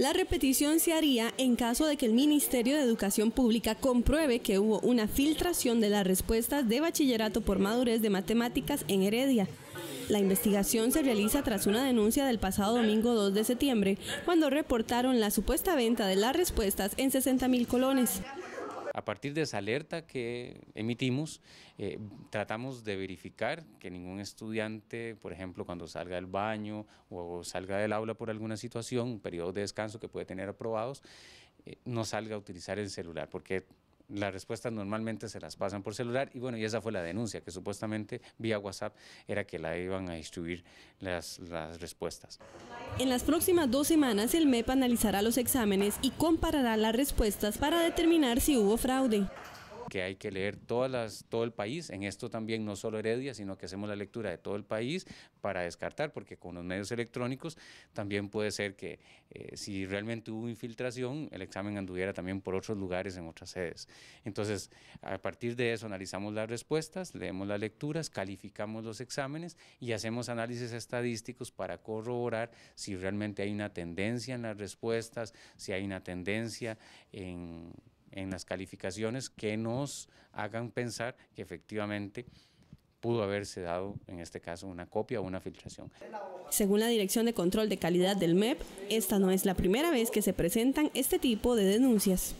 La repetición se haría en caso de que el Ministerio de Educación Pública compruebe que hubo una filtración de las respuestas de bachillerato por madurez de matemáticas en Heredia. La investigación se realiza tras una denuncia del pasado domingo 2 de septiembre, cuando reportaron la supuesta venta de las respuestas en 60 mil colones. A partir de esa alerta que emitimos, eh, tratamos de verificar que ningún estudiante, por ejemplo, cuando salga del baño o salga del aula por alguna situación, un periodo de descanso que puede tener aprobados, eh, no salga a utilizar el celular, porque las respuestas normalmente se las pasan por celular y bueno, y esa fue la denuncia, que supuestamente vía WhatsApp era que la iban a distribuir las, respuestas. En las próximas dos semanas el MEP analizará los exámenes y comparará las respuestas para determinar si hubo fraude que hay que leer todas las, todo el país. En esto también no solo Heredia, sino que hacemos la lectura de todo el país para descartar, porque con los medios electrónicos también puede ser que eh, si realmente hubo infiltración, el examen anduviera también por otros lugares, en otras sedes. Entonces, a partir de eso analizamos las respuestas, leemos las lecturas, calificamos los exámenes y hacemos análisis estadísticos para corroborar si realmente hay una tendencia en las respuestas, si hay una tendencia en en las calificaciones que nos hagan pensar que efectivamente pudo haberse dado, en este caso, una copia o una filtración. Según la Dirección de Control de Calidad del MEP, esta no es la primera vez que se presentan este tipo de denuncias.